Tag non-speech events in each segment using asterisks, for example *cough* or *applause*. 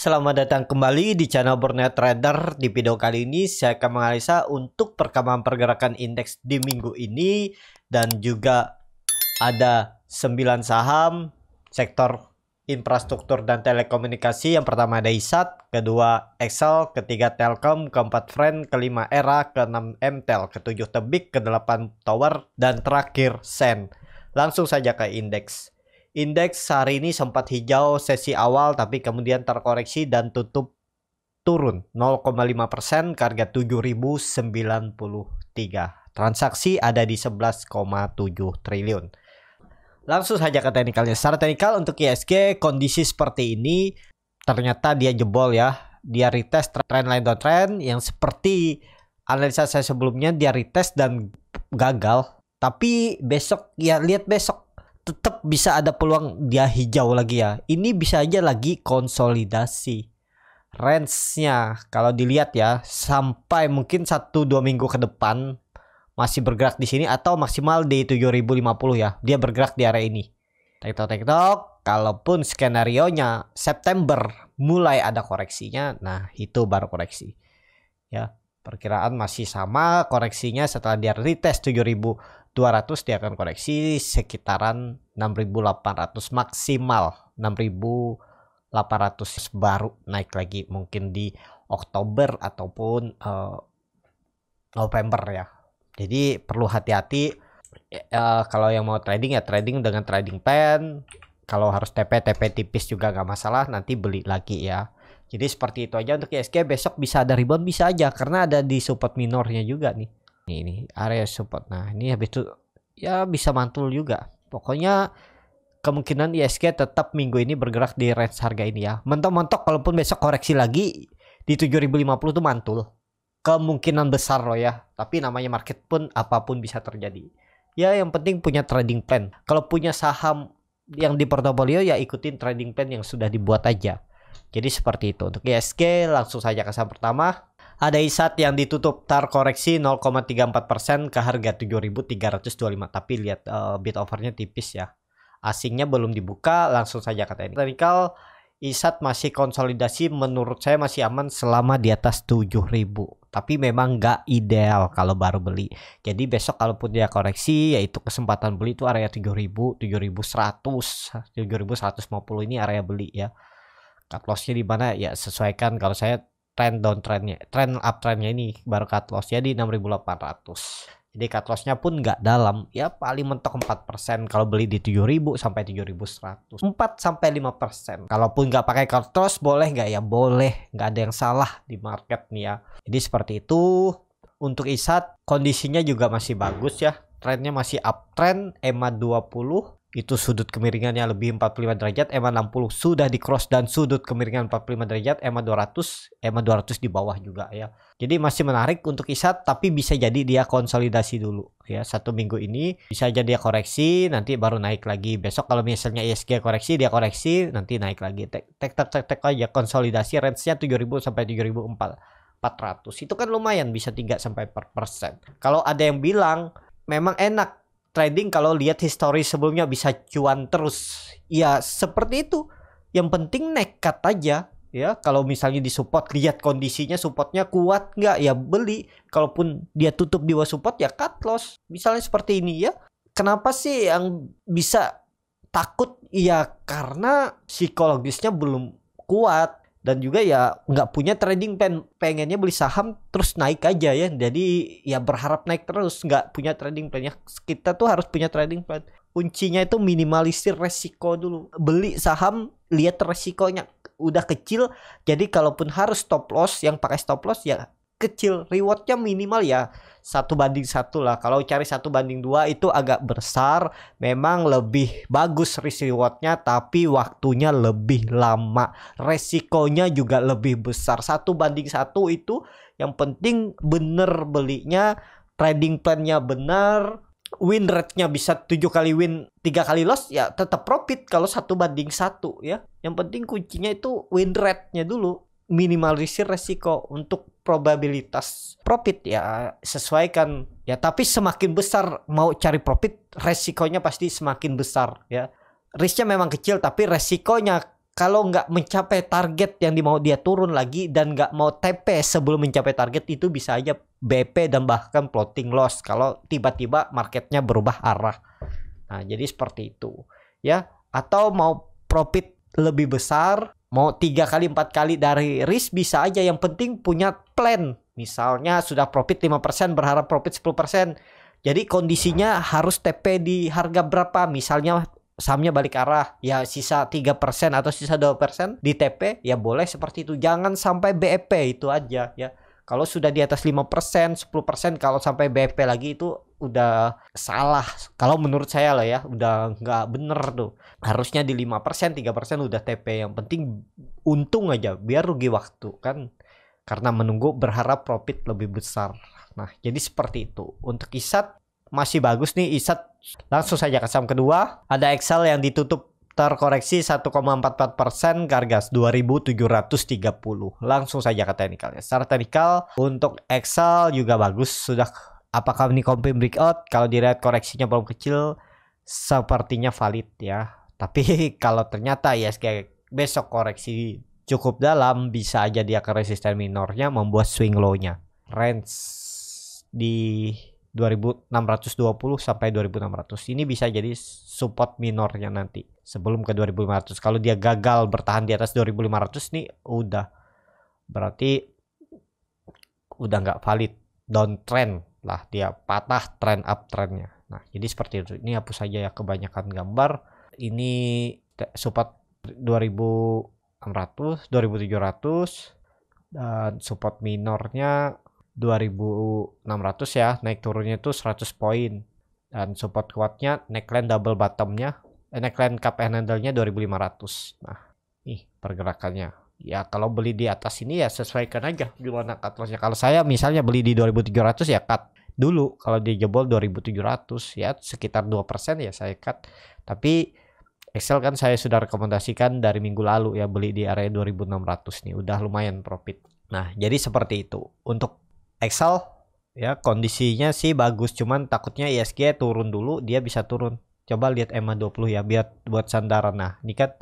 Selamat datang kembali di channel Borneo Trader. Di video kali ini saya akan menganalisa untuk perkembangan pergerakan indeks di minggu ini dan juga ada 9 saham sektor infrastruktur dan telekomunikasi. Yang pertama ada ISAT, kedua Excel, ketiga Telkom, keempat Friend, kelima Era, keenam MTEL, ketujuh Tebik, kedelapan Tower, dan terakhir Sen. Langsung saja ke indeks. Indeks hari ini sempat hijau sesi awal tapi kemudian terkoreksi dan tutup turun 0,5% ke harga 7.093. Transaksi ada di 11,7 triliun. Langsung saja ke teknikalnya. Secara teknikal untuk ISG kondisi seperti ini ternyata dia jebol ya. Dia retest trendline downtrend yang seperti analisa saya sebelumnya dia retest dan gagal. Tapi besok ya lihat besok tetap bisa ada peluang dia hijau lagi ya. Ini bisa aja lagi konsolidasi. Range-nya kalau dilihat ya sampai mungkin satu dua minggu ke depan masih bergerak di sini atau maksimal di 7050 ya. Dia bergerak di area ini. Tiktok Tiktok kalaupun skenario nya September mulai ada koreksinya, nah itu baru koreksi. Ya, perkiraan masih sama koreksinya setelah dia retest 7000 200 dia akan koreksi sekitaran 6800 maksimal 6800 baru naik lagi mungkin di Oktober ataupun uh, November ya. Jadi perlu hati-hati uh, kalau yang mau trading ya trading dengan trading pen Kalau harus TP TP tipis juga nggak masalah nanti beli lagi ya. Jadi seperti itu aja untuk ISG besok bisa ada rebound bisa aja karena ada di support minornya juga nih nih ini area support nah ini habis itu ya bisa mantul juga pokoknya kemungkinan ISG tetap minggu ini bergerak di range harga ini ya mentok-mentok kalaupun besok koreksi lagi di 7050 itu mantul kemungkinan besar loh ya tapi namanya market pun apapun bisa terjadi ya yang penting punya trading plan kalau punya saham yang di portofolio ya ikutin trading plan yang sudah dibuat aja jadi seperti itu untuk ISG langsung saja ke saham pertama ada isat yang ditutup tar koreksi 0,34% ke harga 7.325 tapi lihat uh, bid overnya tipis ya. Asingnya belum dibuka, langsung saja kata ini. Technical isat masih konsolidasi menurut saya masih aman selama di atas 7000 tapi memang nggak ideal kalau baru beli jadi besok kalaupun dia koreksi yaitu kesempatan beli itu area 7000 7100 7150 ini area beli ya cut lossnya di mana ya sesuaikan kalau saya trend downtrendnya trend uptrendnya ini baru cut loss jadi 6800 jadi cut lossnya pun nggak dalam ya paling mentok 4% kalau beli di 7000 sampai 7100 4 sampai 5% kalaupun nggak pakai cut loss boleh nggak ya boleh nggak ada yang salah di market nih ya jadi seperti itu untuk ISAT kondisinya juga masih bagus ya Trendnya masih uptrend EMA 20 itu sudut kemiringannya lebih 45 derajat, EMA 60 sudah di cross dan sudut kemiringan 45 derajat, EMA 200, EMA 200 di bawah juga ya. Jadi masih menarik untuk isat tapi bisa jadi dia konsolidasi dulu ya. Satu minggu ini bisa jadi dia koreksi, nanti baru naik lagi. Besok kalau misalnya ISG e koreksi, dia koreksi, nanti naik lagi. Tek tek tek tek, tek aja konsolidasi range-nya 7000 sampai 7400. Itu kan lumayan bisa 3 sampai persen Kalau ada yang bilang memang enak trading kalau lihat histori sebelumnya bisa cuan terus. Ya seperti itu. Yang penting nekat aja ya. Kalau misalnya di support lihat kondisinya supportnya kuat nggak ya beli. Kalaupun dia tutup di bawah support ya cut loss. Misalnya seperti ini ya. Kenapa sih yang bisa takut? Ya karena psikologisnya belum kuat dan juga ya nggak punya trading plan pengennya beli saham terus naik aja ya jadi ya berharap naik terus nggak punya trading plan ya kita tuh harus punya trading plan kuncinya itu minimalisir resiko dulu beli saham lihat resikonya udah kecil jadi kalaupun harus stop loss yang pakai stop loss ya kecil rewardnya minimal ya satu banding satu lah kalau cari satu banding dua itu agak besar memang lebih bagus risk rewardnya tapi waktunya lebih lama resikonya juga lebih besar satu banding satu itu yang penting bener belinya trading plannya benar win rate-nya bisa tujuh kali win tiga kali loss ya tetap profit kalau satu banding satu ya yang penting kuncinya itu win rate-nya dulu minimalisir resiko untuk probabilitas profit ya sesuaikan ya tapi semakin besar mau cari profit resikonya pasti semakin besar ya risknya memang kecil tapi resikonya kalau nggak mencapai target yang dimau dia turun lagi dan nggak mau TP sebelum mencapai target itu bisa aja BP dan bahkan plotting loss kalau tiba-tiba marketnya berubah arah nah jadi seperti itu ya atau mau profit lebih besar mau tiga kali empat kali dari risk bisa aja yang penting punya plan misalnya sudah profit 5% berharap profit 10% jadi kondisinya harus TP di harga berapa misalnya sahamnya balik arah ya sisa 3% atau sisa 2% di TP ya boleh seperti itu jangan sampai BEP itu aja ya kalau sudah di atas 5% 10% kalau sampai BEP lagi itu udah salah kalau menurut saya lah ya udah nggak bener tuh harusnya di 5% 3% udah TP yang penting untung aja biar rugi waktu kan karena menunggu berharap profit lebih besar nah jadi seperti itu untuk Isat masih bagus nih Isat langsung saja ke saham kedua ada Excel yang ditutup terkoreksi 1,44% persen harga 2730 langsung saja ke teknikalnya secara teknikal untuk Excel juga bagus sudah apakah ini confirm breakout kalau dilihat koreksinya belum kecil sepertinya valid ya tapi *laughs* kalau ternyata ya kayak besok koreksi cukup dalam bisa aja dia ke resisten minornya membuat swing low-nya range di 2620 sampai 2600 ini bisa jadi support minornya nanti sebelum ke 2500 kalau dia gagal bertahan di atas 2500 nih udah berarti udah nggak valid downtrend lah dia patah trend up trendnya nah jadi seperti itu ini hapus saja ya kebanyakan gambar ini support 2600 2700 dan support minornya 2600 ya naik turunnya itu 100 poin dan support kuatnya neckline double bottomnya eh, neckline cup and handle nya 2500 nah nih pergerakannya ya kalau beli di atas ini ya sesuaikan aja gimana cut lossnya kalau saya misalnya beli di 2700 ya cut dulu kalau di jebol 2700 ya sekitar 2% ya saya cut tapi Excel kan saya sudah rekomendasikan dari minggu lalu ya beli di area 2600 nih udah lumayan profit nah jadi seperti itu untuk Excel ya kondisinya sih bagus cuman takutnya ISG turun dulu dia bisa turun coba lihat EMA 20 ya biar buat sandaran nah ini kan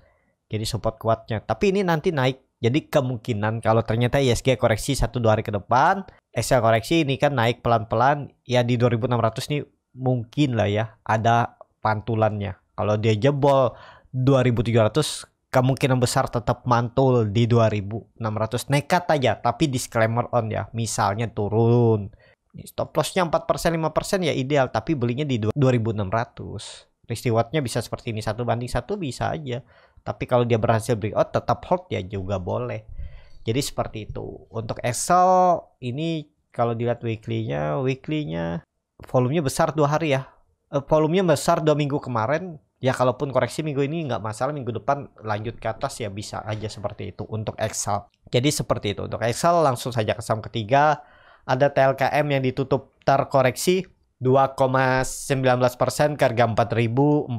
jadi support kuatnya tapi ini nanti naik jadi kemungkinan kalau ternyata ISG e koreksi 1-2 hari ke depan, Excel koreksi ini kan naik pelan-pelan, ya di 2600 nih mungkin lah ya ada pantulannya. Kalau dia jebol 2700 kemungkinan besar tetap mantul di 2600 nekat aja tapi disclaimer on ya misalnya turun stop lossnya 4% 5% ya ideal tapi belinya di 2600 risk rewardnya bisa seperti ini satu banding satu bisa aja tapi kalau dia berhasil breakout tetap hold ya juga boleh. Jadi seperti itu. Untuk Excel ini kalau dilihat weekly-nya, weekly-nya volumenya besar dua hari ya. Eh, volumenya besar dua minggu kemarin. Ya kalaupun koreksi minggu ini nggak masalah, minggu depan lanjut ke atas ya bisa aja seperti itu untuk Excel. Jadi seperti itu untuk Excel langsung saja ke saham ketiga. Ada TLKM yang ditutup terkoreksi 2,19 persen ke harga 4.450.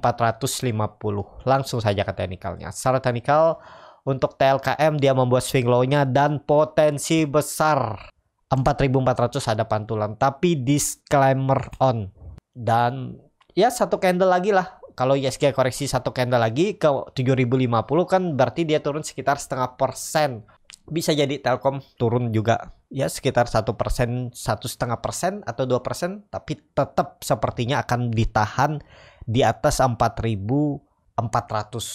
Langsung saja ke teknikalnya. Secara teknikal untuk TLKM dia membuat swing low-nya dan potensi besar 4.400 ada pantulan. Tapi disclaimer on dan ya satu candle lagi lah. Kalau ISG koreksi satu candle lagi ke 7.050 kan berarti dia turun sekitar setengah persen bisa jadi Telkom turun juga ya sekitar satu persen satu setengah persen atau dua persen tapi tetap sepertinya akan ditahan di atas 4.400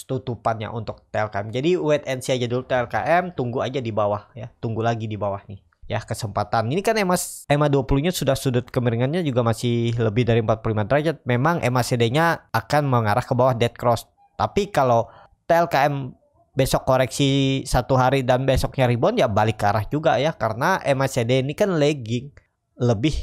tutupannya untuk Telkom jadi wait and see aja dulu Telkom tunggu aja di bawah ya tunggu lagi di bawah nih ya kesempatan ini kan emas EMA 20 nya sudah sudut kemiringannya juga masih lebih dari 45 derajat memang EMA CD nya akan mengarah ke bawah dead cross tapi kalau TLKM besok koreksi satu hari dan besoknya rebound ya balik ke arah juga ya karena MACD ini kan lagging lebih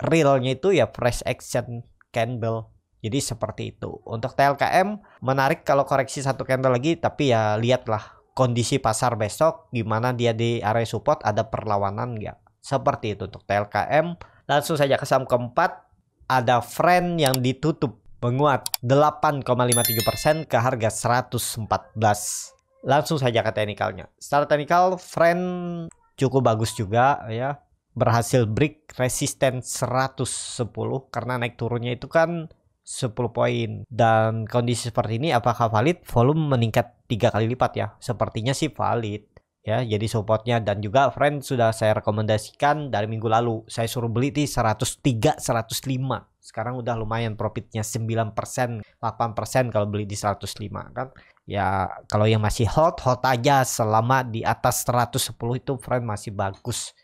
realnya itu ya price action candle jadi seperti itu untuk TLKM menarik kalau koreksi satu candle lagi tapi ya lihatlah kondisi pasar besok gimana dia di area support ada perlawanan nggak seperti itu untuk TLKM langsung saja ke saham keempat ada friend yang ditutup menguat 8,57% ke harga 114 langsung saja ke teknikalnya. Secara teknikal, friend cukup bagus juga ya. Berhasil break resisten 110 karena naik turunnya itu kan 10 poin. Dan kondisi seperti ini apakah valid? Volume meningkat tiga kali lipat ya. Sepertinya sih valid ya jadi supportnya dan juga friend sudah saya rekomendasikan dari minggu lalu saya suruh beli di 103 105 sekarang udah lumayan profitnya 9% 8% kalau beli di 105 kan ya kalau yang masih hot hot aja selama di atas 110 itu friend masih bagus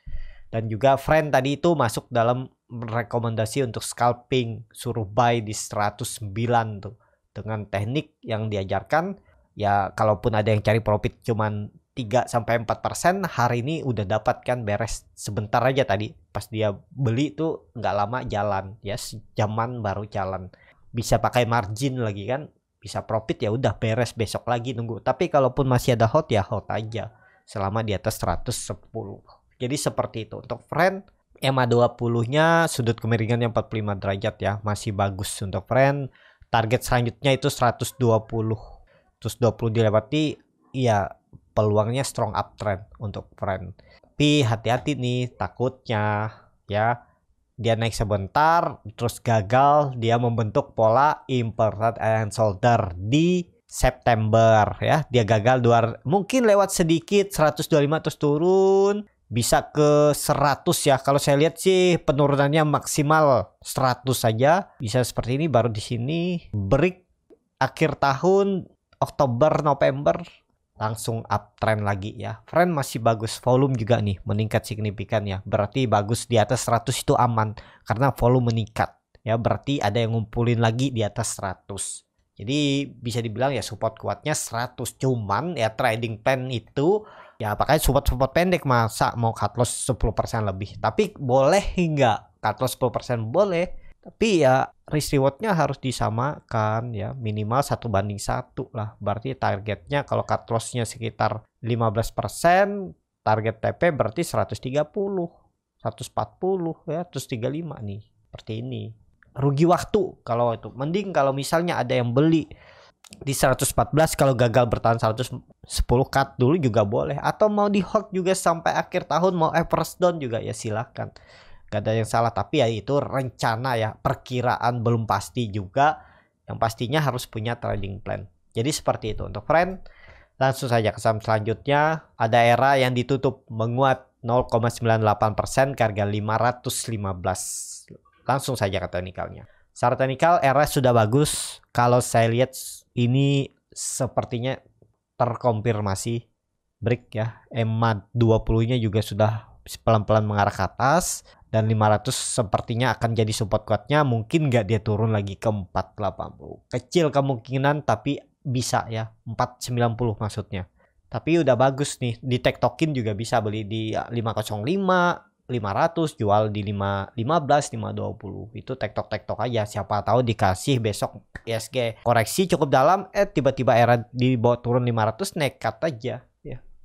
dan juga friend tadi itu masuk dalam rekomendasi untuk scalping suruh buy di 109 tuh dengan teknik yang diajarkan ya kalaupun ada yang cari profit cuman 3 sampai 4 persen hari ini udah dapat kan beres sebentar aja tadi pas dia beli tuh nggak lama jalan ya zaman baru jalan bisa pakai margin lagi kan bisa profit ya udah beres besok lagi nunggu tapi kalaupun masih ada hot ya hot aja selama di atas 110 jadi seperti itu untuk friend EMA 20 nya sudut kemiringannya 45 derajat ya masih bagus untuk friend target selanjutnya itu 120 terus 20 dilewati ya peluangnya strong uptrend untuk friend. Tapi hati-hati nih takutnya ya dia naik sebentar terus gagal dia membentuk pola inverted and shoulder di September ya dia gagal dua mungkin lewat sedikit 125 terus turun bisa ke 100 ya kalau saya lihat sih penurunannya maksimal 100 saja bisa seperti ini baru di sini break akhir tahun Oktober November langsung uptrend lagi ya. Trend masih bagus, volume juga nih meningkat signifikan ya. Berarti bagus di atas 100 itu aman karena volume meningkat ya. Berarti ada yang ngumpulin lagi di atas 100. Jadi bisa dibilang ya support kuatnya 100 cuman ya trading plan itu ya pakai support-support pendek masa mau cut loss 10% lebih. Tapi boleh hingga cut loss 10% boleh tapi ya risk rewardnya harus disamakan ya minimal satu banding satu lah berarti targetnya kalau cut lossnya sekitar 15% target TP berarti 130, 140 ya, 135 nih. Seperti ini. Rugi waktu kalau itu. Mending kalau misalnya ada yang beli di 114 kalau gagal bertahan 110 cut dulu juga boleh atau mau di hold juga sampai akhir tahun mau average eh, down juga ya silahkan gak ada yang salah tapi ya itu rencana ya perkiraan belum pasti juga yang pastinya harus punya trading plan jadi seperti itu untuk friend langsung saja ke saham selanjutnya ada era yang ditutup menguat 0,98% persen, harga 515 langsung saja ke teknikalnya secara teknikal era sudah bagus kalau saya lihat ini sepertinya terkonfirmasi break ya EMA 20 nya juga sudah pelan-pelan mengarah ke atas dan 500 sepertinya akan jadi support kuatnya mungkin nggak dia turun lagi ke 480 kecil kemungkinan tapi bisa ya 490 maksudnya tapi udah bagus nih di tektokin juga bisa beli di 505 500 jual di 5 15 520 itu tektok tektok aja siapa tahu dikasih besok ISG koreksi cukup dalam eh tiba-tiba era dibawa turun 500 nekat aja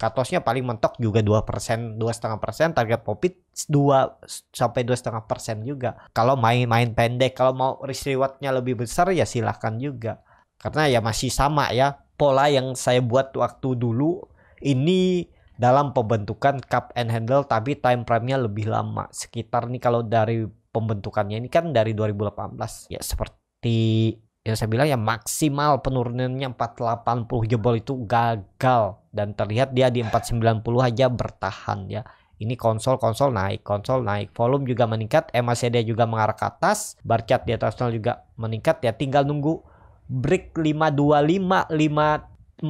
Katosnya paling mentok juga dua dua persen, setengah persen. target profit dua sampai dua setengah persen juga. Kalau main-main pendek, kalau mau risk rewardnya lebih besar ya silahkan juga. Karena ya masih sama ya, pola yang saya buat waktu dulu ini dalam pembentukan cup and handle tapi time frame-nya lebih lama. Sekitar nih kalau dari pembentukannya ini kan dari 2018. Ya seperti ya saya bilang ya maksimal penurunannya 480 jebol itu gagal dan terlihat dia di 490 aja bertahan ya. Ini konsol-konsol naik, konsol naik, volume juga meningkat, MACD juga mengarah ke atas, bar chart di atas juga meningkat ya tinggal nunggu break 525 5430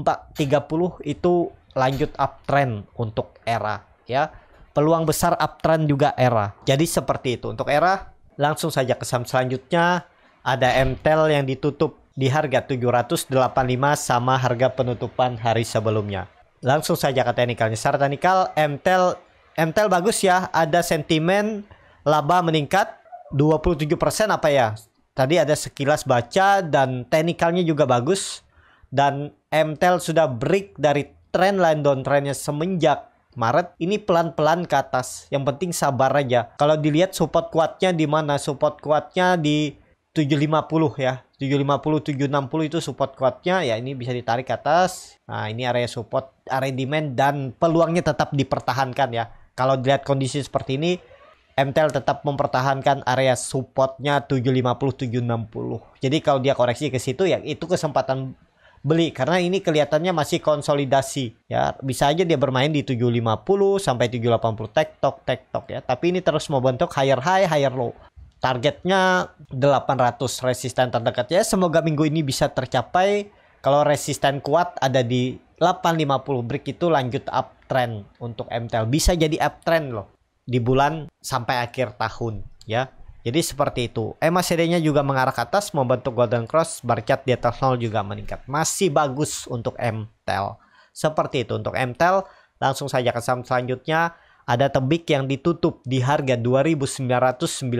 itu lanjut uptrend untuk era ya. Peluang besar uptrend juga era. Jadi seperti itu untuk era langsung saja ke saham selanjutnya ada MTEL yang ditutup di harga 785 sama harga penutupan hari sebelumnya. Langsung saja ke teknikalnya. Secara teknikal MTEL MTEL bagus ya, ada sentimen laba meningkat 27% apa ya? Tadi ada sekilas baca dan teknikalnya juga bagus dan MTEL sudah break dari trend line downtrendnya semenjak Maret ini pelan-pelan ke atas. Yang penting sabar aja. Kalau dilihat support kuatnya di mana? Support kuatnya di 750 ya 750 760 itu support kuatnya ya ini bisa ditarik ke atas nah ini area support area demand dan peluangnya tetap dipertahankan ya kalau dilihat kondisi seperti ini MTL tetap mempertahankan area supportnya 750 760 jadi kalau dia koreksi ke situ ya itu kesempatan beli karena ini kelihatannya masih konsolidasi ya bisa aja dia bermain di 750 sampai 780 tektok tektok ya tapi ini terus mau bentuk higher high higher low targetnya 800 resisten terdekat ya semoga minggu ini bisa tercapai kalau resisten kuat ada di 850 break itu lanjut uptrend untuk MTL bisa jadi uptrend loh di bulan sampai akhir tahun ya jadi seperti itu. MACD-nya juga mengarah ke atas membentuk golden cross, bar chart di atas 0 juga meningkat. Masih bagus untuk MTL Seperti itu untuk MTL Langsung saja ke saham selanjutnya ada tebik yang ditutup di harga 2990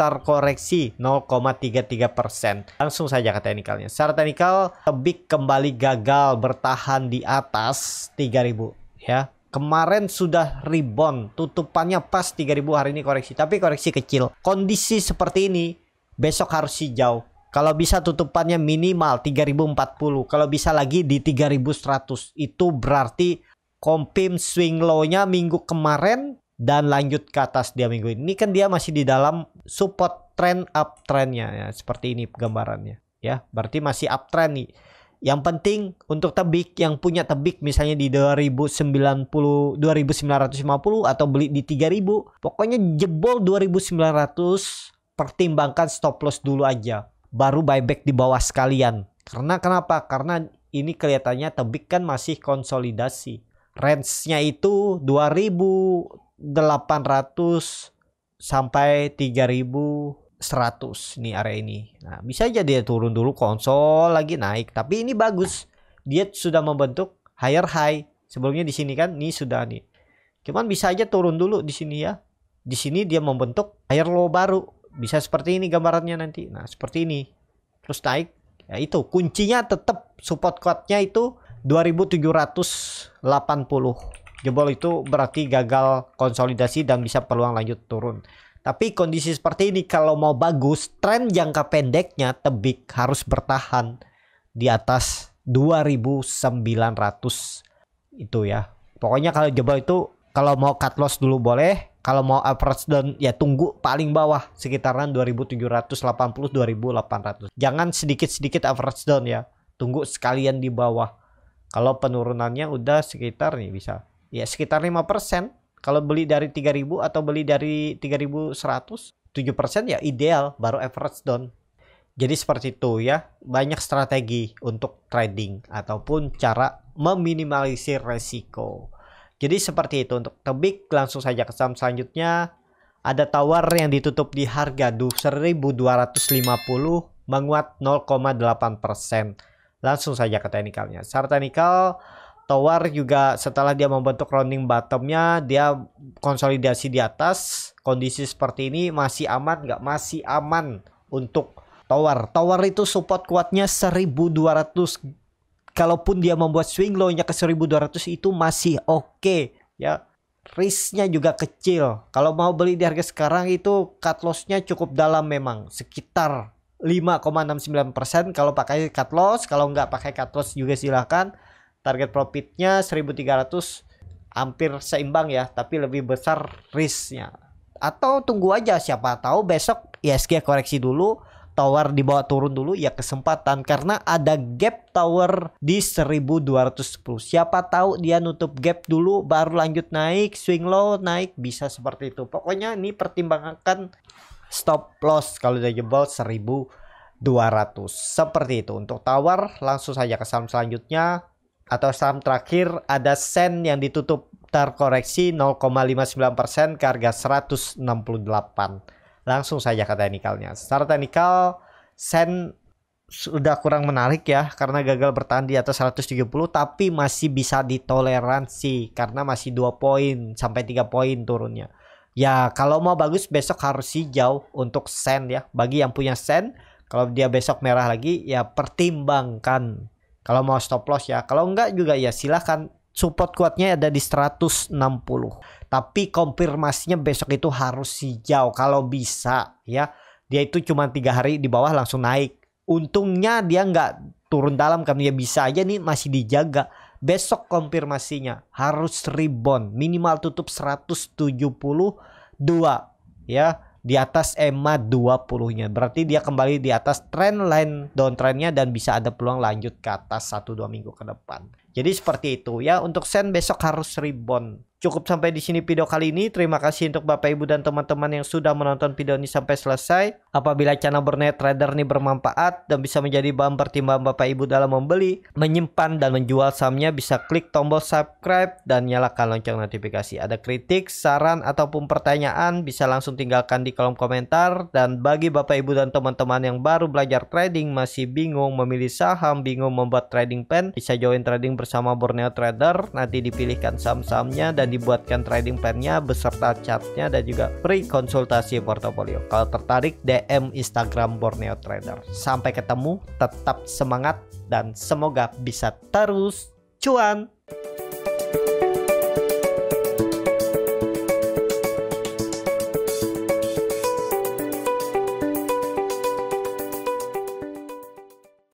terkoreksi 0,33%. Langsung saja ke teknikalnya. Secara teknikal, tebik kembali gagal bertahan di atas 3000 ya. Kemarin sudah rebound, tutupannya pas 3000 hari ini koreksi, tapi koreksi kecil. Kondisi seperti ini besok harus hijau. Kalau bisa tutupannya minimal 3040, kalau bisa lagi di 3100. Itu berarti Kompim swing low-nya minggu kemarin dan lanjut ke atas dia minggu ini. Ini kan dia masih di dalam support trend up nya ya. Seperti ini gambarannya ya. Berarti masih uptrend nih. Yang penting untuk tebik yang punya tebik misalnya di 2090 2950 atau beli di 3000, pokoknya jebol 2900 pertimbangkan stop loss dulu aja, baru buyback di bawah sekalian. Karena kenapa? Karena ini kelihatannya tebik kan masih konsolidasi range-nya itu 2800 sampai 3100 nih area ini. Nah, bisa aja dia turun dulu konsol lagi naik, tapi ini bagus. Dia sudah membentuk higher high. Sebelumnya di sini kan ini sudah nih. Cuman bisa aja turun dulu di sini ya. Di sini dia membentuk higher low baru. Bisa seperti ini gambarannya nanti. Nah, seperti ini. Terus naik. Ya itu kuncinya tetap support kuatnya itu 2780 jebol itu berarti gagal konsolidasi dan bisa peluang lanjut turun. Tapi kondisi seperti ini kalau mau bagus, tren jangka pendeknya tebik harus bertahan di atas 2900 itu ya. Pokoknya kalau jebol itu kalau mau cut loss dulu boleh, kalau mau approach down ya tunggu paling bawah sekitaran 2780 2800. Jangan sedikit-sedikit approach down ya. Tunggu sekalian di bawah kalau penurunannya udah sekitar nih bisa ya sekitar 5%. Kalau beli dari 3000 atau beli dari 3100 7% ya ideal baru average down. Jadi seperti itu ya. Banyak strategi untuk trading ataupun cara meminimalisir resiko. Jadi seperti itu untuk tebik langsung saja ke saham selanjutnya. Ada tawar yang ditutup di harga 1250 menguat 0,8 persen. Langsung saja ke teknikalnya. Secara teknikal, tower juga setelah dia membentuk rounding bottomnya, dia konsolidasi di atas. Kondisi seperti ini masih aman nggak? Masih aman untuk Tower. Tower itu support kuatnya 1200. Kalaupun dia membuat swing low-nya ke 1200 itu masih oke okay, ya. Risknya juga kecil. Kalau mau beli di harga sekarang itu cut loss-nya cukup dalam memang. Sekitar 5,69% kalau pakai cut loss kalau nggak pakai cut loss juga silahkan target profitnya 1300 hampir seimbang ya tapi lebih besar risknya atau tunggu aja siapa tahu besok ISG koreksi dulu tower dibawa turun dulu ya kesempatan karena ada gap tower di 1210 siapa tahu dia nutup gap dulu baru lanjut naik swing low naik bisa seperti itu pokoknya ini pertimbangkan stop loss kalau udah jebol 1200 seperti itu untuk tawar langsung saja ke saham selanjutnya atau saham terakhir ada sen yang ditutup terkoreksi 0,59% ke harga 168 langsung saja ke teknikalnya secara teknikal sen sudah kurang menarik ya karena gagal bertahan di atas 170 tapi masih bisa ditoleransi karena masih 2 poin sampai 3 poin turunnya. Ya kalau mau bagus besok harus hijau untuk sen ya. Bagi yang punya sen, kalau dia besok merah lagi ya pertimbangkan. Kalau mau stop loss ya. Kalau enggak juga ya silahkan. Support kuatnya ada di 160. Tapi konfirmasinya besok itu harus hijau kalau bisa ya. Dia itu cuma tiga hari di bawah langsung naik. Untungnya dia enggak turun dalam karena ya dia bisa aja nih masih dijaga besok konfirmasinya harus rebound minimal tutup 172 ya di atas EMA 20-nya. Berarti dia kembali di atas trend line downtrendnya dan bisa ada peluang lanjut ke atas 1-2 minggu ke depan. Jadi seperti itu ya. Untuk sen besok harus rebound. Cukup sampai di sini video kali ini. Terima kasih untuk Bapak Ibu dan teman-teman yang sudah menonton video ini sampai selesai. Apabila channel Bernet Trader ini bermanfaat dan bisa menjadi bahan pertimbangan Bapak Ibu dalam membeli, menyimpan dan menjual sahamnya bisa klik tombol subscribe dan nyalakan lonceng notifikasi. Ada kritik, saran ataupun pertanyaan bisa langsung tinggalkan di kolom komentar dan bagi Bapak Ibu dan teman-teman yang baru belajar trading masih bingung memilih saham, bingung membuat trading plan, bisa join trading bersama bersama Borneo Trader nanti dipilihkan saham-sahamnya dan dibuatkan trading plannya beserta chartnya dan juga free konsultasi portofolio kalau tertarik DM Instagram Borneo Trader sampai ketemu tetap semangat dan semoga bisa terus cuan